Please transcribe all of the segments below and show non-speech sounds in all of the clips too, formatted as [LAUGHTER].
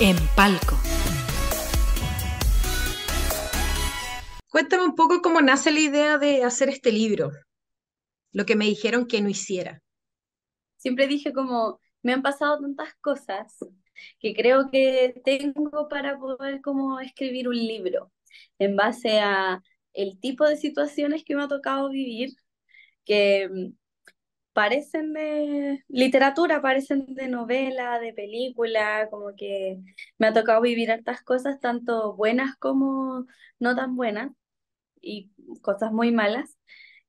en Palco. Cuéntame un poco cómo nace la idea de hacer este libro, lo que me dijeron que no hiciera. Siempre dije como, me han pasado tantas cosas que creo que tengo para poder como escribir un libro en base a el tipo de situaciones que me ha tocado vivir, que parecen de literatura, parecen de novela, de película, como que me ha tocado vivir estas cosas, tanto buenas como no tan buenas, y cosas muy malas.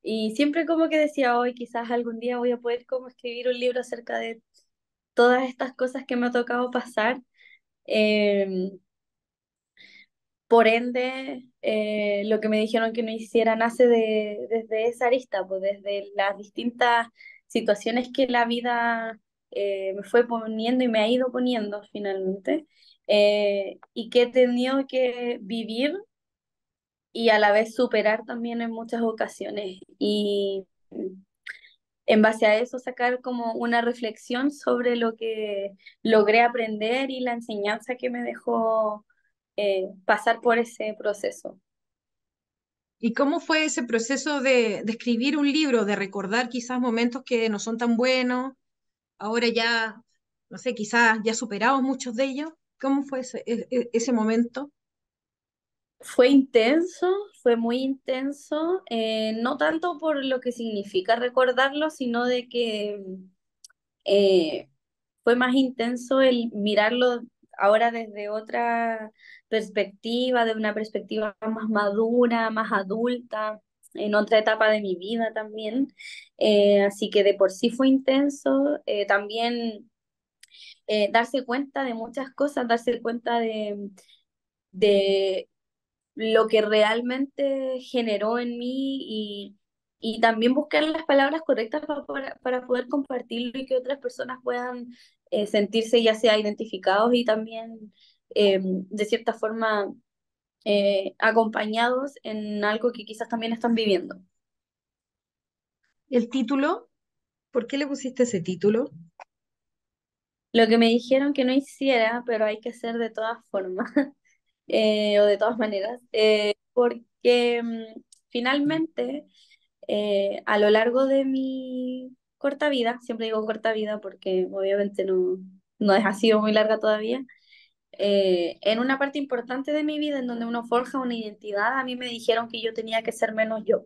Y siempre como que decía, hoy quizás algún día voy a poder como escribir un libro acerca de todas estas cosas que me ha tocado pasar. Em, por ende, eh, lo que me dijeron que no hiciera nace de, desde esa arista, pues desde las distintas situaciones que la vida eh, me fue poniendo y me ha ido poniendo finalmente, eh, y que he tenido que vivir y a la vez superar también en muchas ocasiones. Y en base a eso sacar como una reflexión sobre lo que logré aprender y la enseñanza que me dejó eh, pasar por ese proceso. ¿Y cómo fue ese proceso de, escribir un libro, de recordar quizás momentos que no son tan buenos? Ahora ya, no sé, quizás ya superamos muchos de ellos. ¿Cómo fue ese, e, e, momento? Fue intenso, fue muy intenso, eh, no tanto por lo que significa recordarlo, sino de que eh, fue más intenso el mirarlo ahora desde otra perspectiva, de una perspectiva más madura, más adulta, en otra etapa de mi vida también. Eh, así que de por sí fue intenso. Eh, también eh, darse cuenta de muchas cosas, darse cuenta de, lo que realmente generó en mí y, también buscar las palabras correctas para, para, poder compartirlo y que otras personas puedan eh, sentirse ya sea identificados y también eh, de cierta forma eh, acompañados en algo que quizás también están viviendo. ¿El título? ¿Por qué le pusiste ese título? Lo que me dijeron que no hiciera, pero hay que hacer de todas formas [LAUGHS] o de todas maneras, porque mm, finalmente a lo largo de mi corta vida, siempre digo corta vida porque obviamente no, no ha sido muy larga todavía, eh, en una parte importante de mi vida en donde uno forja una identidad, a mí me dijeron que yo tenía que ser menos yo.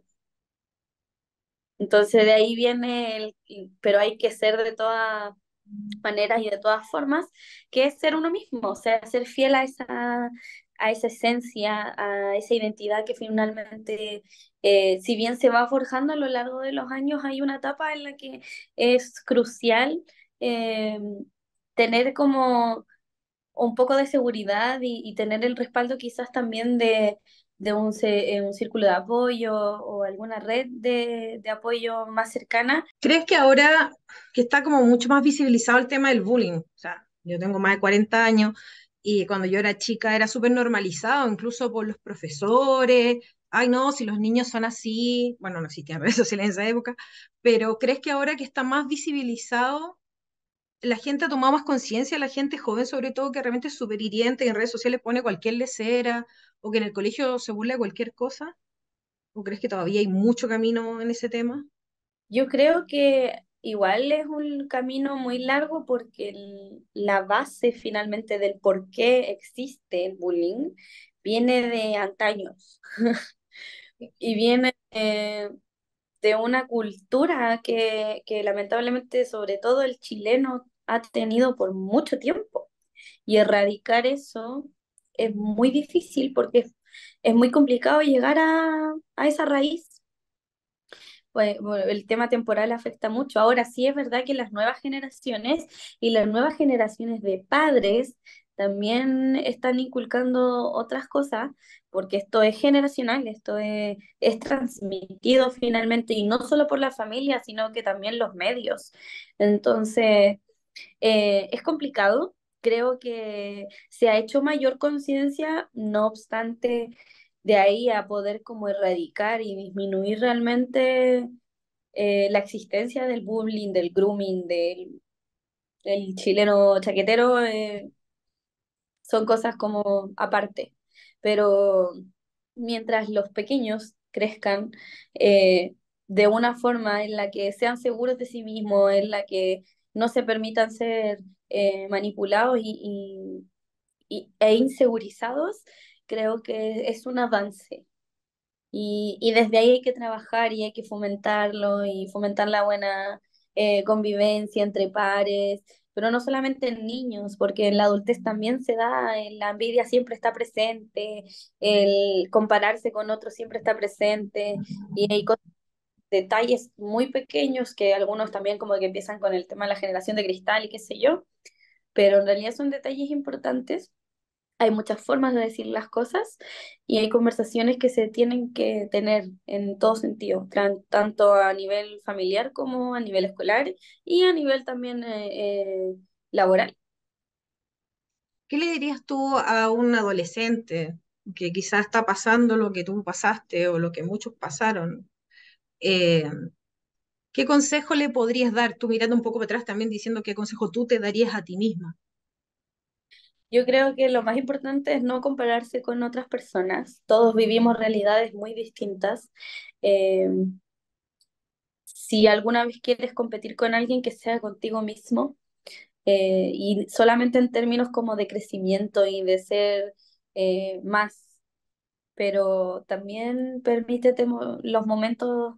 Entonces de ahí viene el, pero hay que ser de todas maneras y de todas formas, que es ser uno mismo, o sea, ser fiel a esa, a esa esencia, a esa identidad que finalmente eh, si bien se va forjando a lo largo de los años, hay una etapa en la que es crucial eh, tener como un poco de seguridad y, tener el respaldo quizás también de, un, eh, un, círculo de apoyo o alguna red de, de, apoyo más cercana. ¿Crees que ahora que está como mucho más visibilizado el tema del bullying? O sea, yo tengo más de 40 años y cuando yo era chica era súper normalizado, incluso por los profesores, ay no, si los niños son así, bueno, no existían [LAUGHS] redes sociales en esa época, pero ¿crees que ahora que está más visibilizado, la gente ha tomado más conciencia, la gente joven sobre todo, que realmente es súper hiriente, en redes sociales pone cualquier lecera, o que en el colegio se burla de cualquier cosa? ¿O crees que todavía hay mucho camino en ese tema? Yo creo que igual es un camino muy largo porque la base finalmente del por qué existe el bullying viene de antaños. [LAUGHS] y viene eh, de una cultura que, lamentablemente sobre todo el chileno ha tenido por mucho tiempo. Y erradicar eso es muy difícil porque es, muy complicado llegar a, esa raíz. Pues, el tema temporal afecta mucho. Ahora sí es verdad que las nuevas generaciones y las nuevas generaciones de padres también están inculcando otras cosas, porque esto es generacional, esto es, transmitido finalmente, y no solo por la familia, sino que también los medios. Entonces, eh, es complicado, creo que se ha hecho mayor conciencia, no obstante, de ahí a poder como erradicar y disminuir realmente eh, la existencia del bullying, del grooming, del, del chileno chaquetero. Eh, son cosas como aparte, pero mientras los pequeños crezcan eh, de una forma en la que sean seguros de sí mismos, en la que no se permitan ser eh, manipulados y, e insegurizados, creo que es un avance. Y, desde ahí hay que trabajar y hay que fomentarlo y fomentar la buena eh, convivencia entre pares pero no solamente en niños, porque en la adultez también se da, eh, la envidia siempre está presente, el compararse con otros siempre está presente, y hay detalles muy pequeños que algunos también como que empiezan con el tema de la generación de cristal y qué sé yo, pero en realidad son detalles importantes hay muchas formas de decir las cosas y hay conversaciones que se tienen que tener en todo sentido, tanto a nivel familiar como a nivel escolar y a nivel también eh, eh, laboral. ¿Qué le dirías tú a un adolescente que quizás está pasando lo que tú pasaste o lo que muchos pasaron? Eh, ¿Qué consejo le podrías dar tú mirando un poco atrás también diciendo qué consejo tú te darías a ti misma? Yo creo que lo más importante es no compararse con otras personas. Todos vivimos realidades muy distintas. Eh, si alguna vez quieres competir con alguien que sea contigo mismo, eh, y solamente en términos como de crecimiento y de ser eh, más, pero también permítete los momentos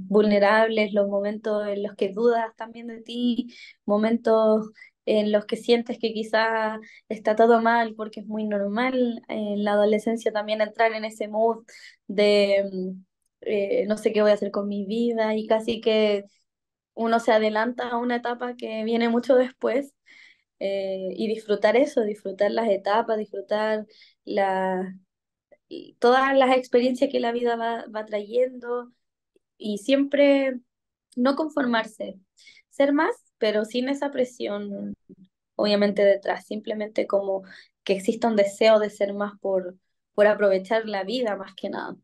vulnerables, los momentos en los que dudas también de ti, momentos en los que sientes que quizás está todo mal porque es muy normal en la adolescencia también entrar en ese mood de mm, eh, no sé qué voy a hacer con mi vida y casi que uno se adelanta a una etapa que viene mucho después eh, y disfrutar eso, disfrutar las etapas, disfrutar la, todas las experiencias que la vida va, va trayendo y siempre no conformarse, ser más pero sin esa presión, obviamente, detrás, simplemente como que exista un deseo de ser más por, por aprovechar la vida más que nada.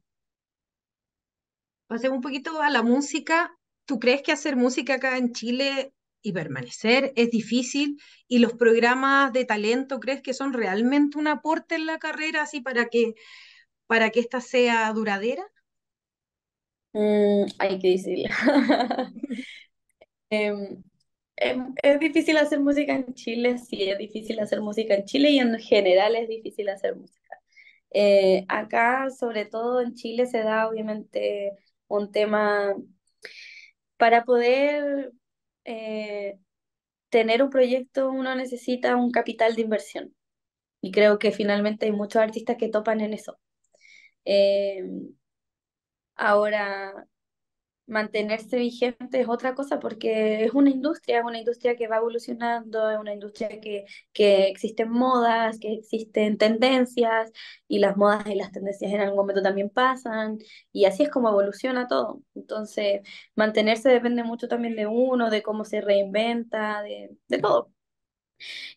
Pasemos un poquito a la música. ¿Tú crees que hacer música acá en Chile y permanecer es difícil? ¿Y los programas de talento crees que son realmente un aporte en la carrera así para que, para que esta sea duradera? Hay que decirlo es, em, es difícil hacer música en Chile, sí, es difícil hacer música en Chile y en general es difícil hacer música. Eh, acá, sobre todo en Chile, se da obviamente un tema para poder eh, tener un proyecto uno necesita un capital de inversión. Y creo que finalmente hay muchos artistas que topan en eso. Eh, ahora, mantenerse vigente es otra cosa porque es una industria, es una industria que va evolucionando, es una industria que, que existen modas, que existen tendencias y las modas y las tendencias en algún momento también pasan y así es como evoluciona todo. Entonces, mantenerse depende mucho también de uno, de cómo se reinventa, de, de todo.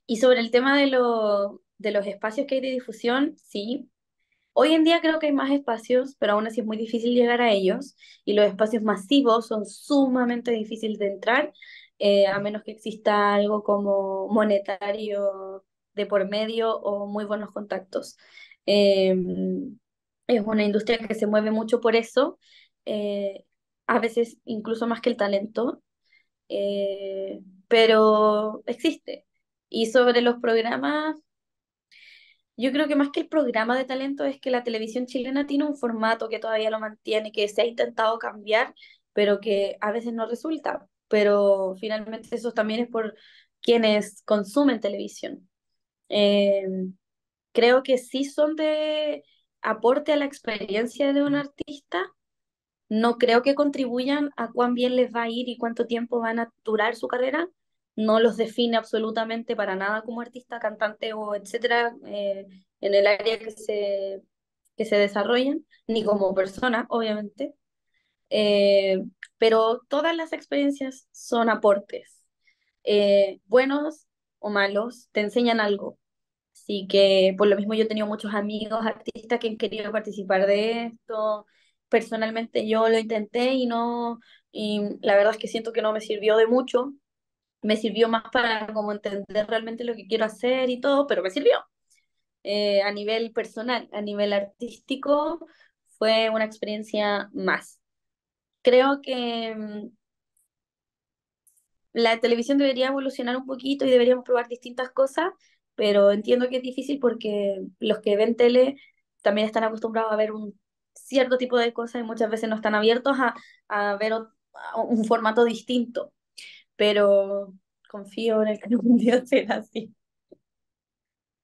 Y sobre el tema de, de los espacios que hay de difusión, sí, Hoy en día creo que hay más espacios, pero aún así es muy difícil llegar a ellos y los espacios masivos son sumamente difíciles de entrar, eh, a menos que exista algo como monetario de por medio o muy buenos contactos. Em, es una industria que se mueve mucho por eso, eh, a veces incluso más que el talento, eh, pero existe. Y sobre los programas, yo creo que más que el programa de talento es que la televisión chilena tiene un formato que todavía lo mantiene, que se ha intentado cambiar, pero que a veces no resulta. Pero finalmente eso también es por quienes consumen televisión. Em, creo que sí son de aporte a la experiencia de un artista. No creo que contribuyan a cuán bien les va a ir y cuánto tiempo van a durar su carrera, no los define absolutamente para nada como artista, cantante o etcétera eh, en el área que se, que se desarrollan, ni como persona, obviamente. Eh, pero todas las experiencias son aportes, eh, buenos o malos, te enseñan algo. Así que por lo mismo yo he tenido muchos amigos artistas que han querido participar de esto. Personalmente yo lo intenté y no, y la verdad es que siento que no me sirvió de mucho me sirvió más para como entender realmente lo que quiero hacer y todo, pero me sirvió. Eh, a nivel personal, a nivel artístico, fue una experiencia más. Creo que mm, la televisión debería evolucionar un poquito y deberíamos probar distintas cosas, pero entiendo que es difícil porque los que ven tele también están acostumbrados a ver un cierto tipo de cosas y muchas veces no están abiertos a, a ver un formato distinto pero confío en el que [LAUGHS] algún día será así.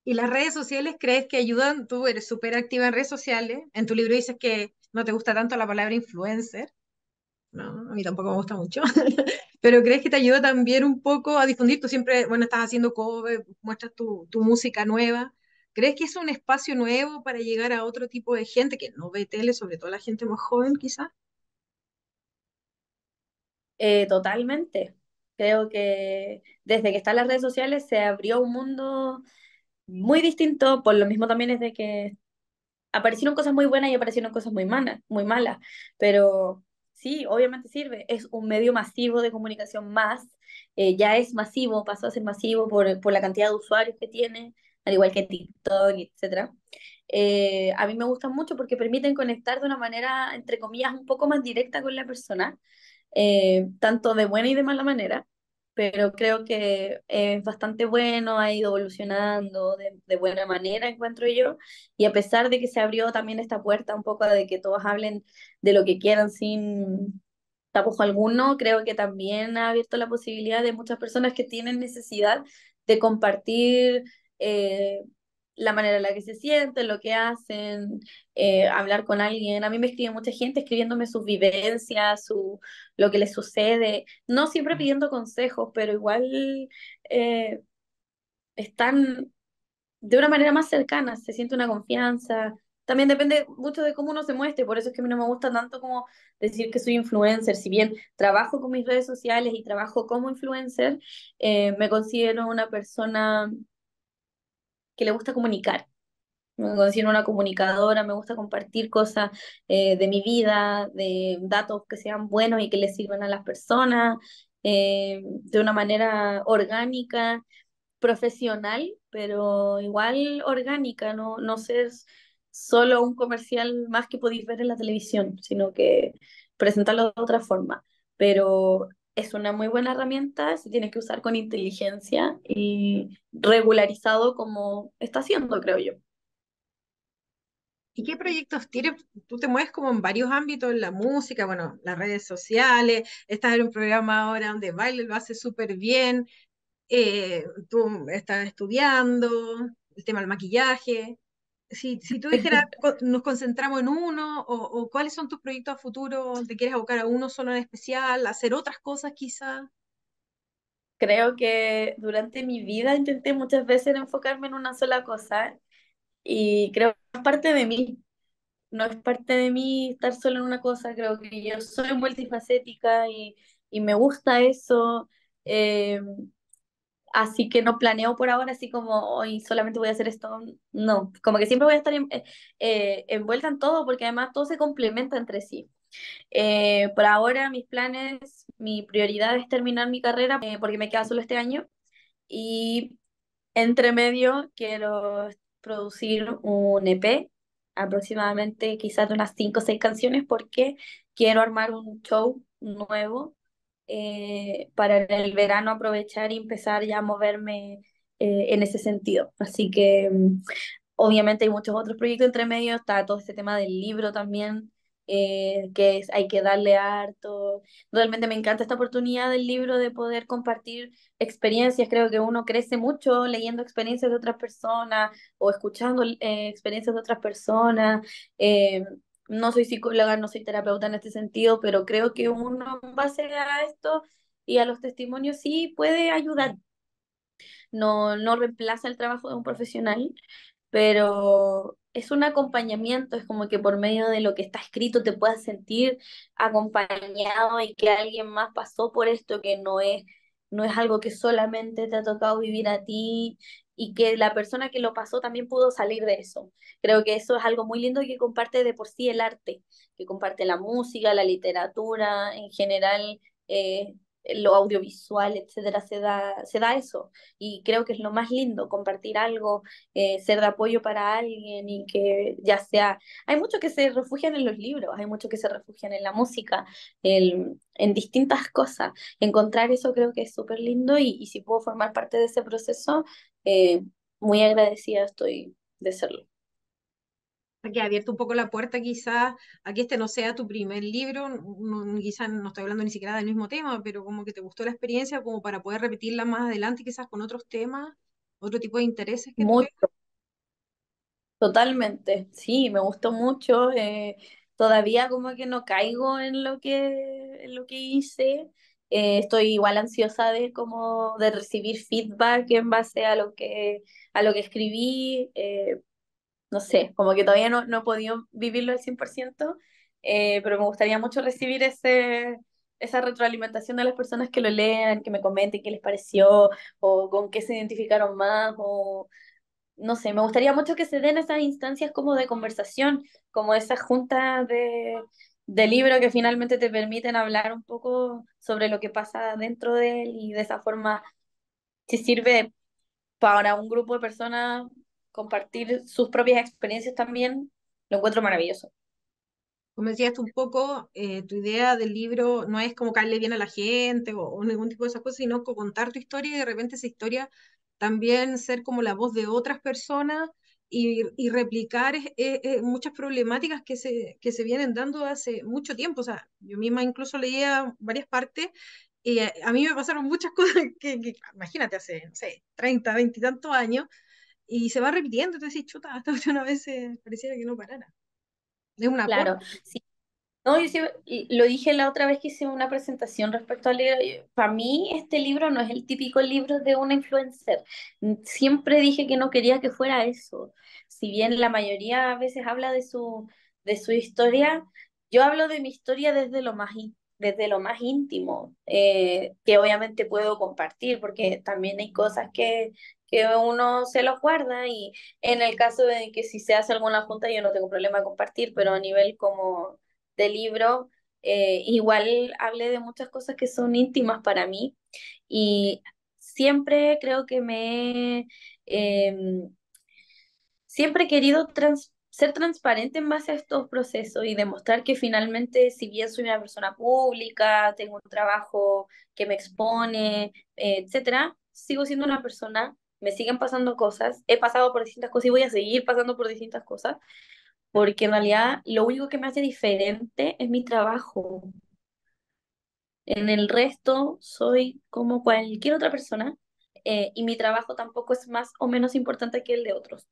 ¿Y las redes sociales crees que ayudan? Tú eres súper activa en redes sociales. En tu libro dices que no te gusta tanto la palabra influencer. No, a mí tampoco me gusta mucho. [LAUGHS] Pero crees que te ayuda también un poco a difundir? Tú siempre, bueno, estás haciendo cover, muestras tu, tu música nueva. ¿Crees que es un espacio nuevo para llegar a otro tipo de gente que no ve tele, sobre todo la gente más joven quizás? Eh, totalmente. Creo que desde que están las redes sociales se abrió un mundo muy distinto, por lo mismo también es de que aparecieron cosas muy buenas y aparecieron cosas muy malas, muy malas, pero sí, obviamente sirve, es un medio masivo de comunicación más, eh, ya es masivo, pasó a ser masivo por, por, la cantidad de usuarios que tiene, al igual que TikTok, etc. Eh, a mí me gustan mucho porque permiten conectar de una manera, entre comillas, un poco más directa con la persona, eh, tanto de buena y de mala manera, pero creo que es bastante bueno, ha ido evolucionando de, buena manera, encuentro yo, y a pesar de que se abrió también esta puerta un poco de que todos hablen de lo que quieran sin tapujo alguno, creo que también ha abierto la posibilidad de muchas personas que tienen necesidad de compartir eh, la manera en la que se sienten, lo que hacen, eh, hablar con alguien. A mí me escribe mucha gente escribiéndome sus vivencias, su, lo que les sucede, no siempre pidiendo consejos, pero igual eh, están de una manera más cercana, se siente una confianza. También depende mucho de cómo uno se muestre, por eso es que a mí no me gusta tanto como decir que soy influencer. Si bien trabajo con mis redes sociales y trabajo como influencer, eh, me considero una persona que le gusta comunicar. Me considero una comunicadora, me gusta compartir cosas eh, de mi vida, de datos que sean buenos y que le sirvan a las personas, eh, de una manera orgánica, profesional, pero igual orgánica, no, no ser solo un comercial más que podéis ver en la televisión, sino que presentarlo de otra forma. Pero es una muy buena herramienta, se tiene que usar con inteligencia y regularizado como está haciendo, creo yo. ¿Y qué proyectos tienes? Tú te mueves como en varios ámbitos, la música, bueno, las redes sociales, estás en un programa ahora donde baile lo hace súper bien, eh, tú estás estudiando, el tema del maquillaje si, si tú este dijeras, nos concentramos en uno, o, cuáles son tus proyectos a futuro, ¿te quieres abocar a uno solo en especial, hacer otras cosas quizá? Creo que durante mi vida intenté muchas veces enfocarme en una sola cosa y creo que es parte de mí. No es parte de mí estar solo en una cosa, creo que yo soy multifacética y, y me gusta eso. Eh, Así que no planeo por ahora así como hoy solamente voy a hacer esto. No, como que siempre voy a estar eh, envuelta en todo porque además todo se complementa entre sí. Eh, por ahora mis planes, mi prioridad es terminar mi carrera eh, porque me queda solo este año y entre medio quiero producir un EP aproximadamente quizás de unas 5 o 6 canciones porque quiero armar un show nuevo eh, para el verano aprovechar y empezar ya a moverme eh, en ese sentido. Así que mm, obviamente hay muchos otros proyectos entre medio, está todo este tema del libro también, eh, que es, hay que darle harto. Realmente me encanta esta oportunidad del libro de poder compartir experiencias. Creo que uno crece mucho leyendo experiencias de otras personas o escuchando experiencias de otras personas no soy psicóloga, no soy terapeuta en este sentido, pero creo que uno a base a esto y a los testimonios sí puede ayudar. No, no reemplaza el trabajo de un profesional, pero es un acompañamiento, es como que por medio de lo que está escrito te puedas sentir acompañado y que alguien más pasó por esto, que no es, no es algo que solamente te ha tocado vivir a ti y que la persona que lo pasó también pudo salir de eso. Creo que eso es algo muy lindo que comparte de por sí el arte, que comparte la música, la literatura, en general eh, lo audiovisual, etcétera, se da, se da eso. Y creo que es lo más lindo, compartir algo, eh, ser de apoyo para alguien y que ya sea... Hay muchos que se refugian en los libros, hay muchos que se refugian en la música, en distintas cosas. Encontrar eso creo que es súper lindo y, si puedo formar parte de ese proceso, eh, muy agradecida estoy de serlo que ha abierto un poco la puerta quizás a que este no sea tu primer libro, quizás no estoy hablando ni siquiera del mismo tema, pero como que te gustó la experiencia como para poder repetirla más adelante quizás con otros temas, otro tipo de intereses que Mucho. Totalmente, sí, me gustó mucho. Eh, todavía como que no caigo en lo que, en lo que hice. Eh, estoy igual ansiosa de como de recibir feedback en base a lo que, a lo que escribí. Eh, no sé, como que todavía no, no he podido vivirlo al 100%, eh, pero me gustaría mucho recibir ese, esa retroalimentación de las personas que lo lean, que me comenten qué les pareció o con qué se identificaron más o no sé, me gustaría mucho que se den esas instancias como de conversación, como esas juntas de, de libro que finalmente te permiten hablar un poco sobre lo que pasa dentro de él y de esa forma si sirve para un grupo de personas compartir sus propias experiencias también, lo encuentro maravilloso. Como decías tú un poco, eh, tu idea del libro no es como caerle bien a la gente o, ningún tipo de esas cosas, sino contar tu historia y de repente esa historia también ser como la voz de otras personas y, y, replicar muchas problemáticas que se, que se vienen dando hace mucho tiempo. O sea, yo misma incluso leía varias partes y eh, a, mí me pasaron muchas [LAUGHS] cosas que, que imagínate, hace, no sé, 30, 20 y tantos años, y se va repitiendo, entonces decís, chuta, hasta una vez pareciera que no parara. de una Claro, sí. No, yo sí, lo dije la otra vez que hice una presentación respecto al libro. Para mí, este libro no es el típico libro de una influencer. Siempre dije que no quería que fuera eso. Si bien la mayoría a veces habla de su, de su historia, yo hablo de mi historia desde lo más, desde lo más íntimo, eh, que obviamente puedo compartir, porque también hay cosas que, que uno se los guarda y en el caso de que si se hace alguna junta yo no tengo problema compartir, pero a nivel como de libro, eh, igual hablé de muchas cosas que son íntimas para mí y siempre creo que me... Em, siempre he querido ser transparente en base a estos procesos y demostrar que finalmente, si bien soy una persona pública, tengo un trabajo que me expone, etcétera, sigo siendo una persona me siguen pasando cosas, he pasado por distintas cosas y voy a seguir pasando por distintas cosas, porque en realidad lo único que me hace diferente es mi trabajo. En el resto soy como cualquier otra persona eh, y mi trabajo tampoco es más o menos importante que el de otros.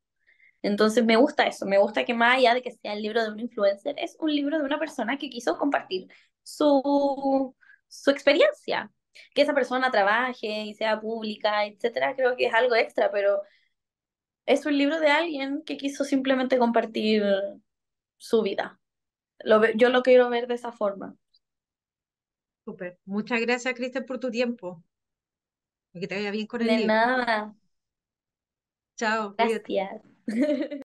Entonces me gusta eso, me gusta que más allá de que sea el libro de un influencer, es un libro de una persona que quiso compartir su, su experiencia, que esa persona trabaje y sea pública, etcétera, creo que es algo extra, pero es un libro de alguien que quiso simplemente compartir su vida. Lo, yo lo quiero ver de esa forma. Súper. Muchas gracias, Cristian, por tu tiempo. Que te vaya bien con el libro. De nada. Chao. Gracias. [LAUGHS]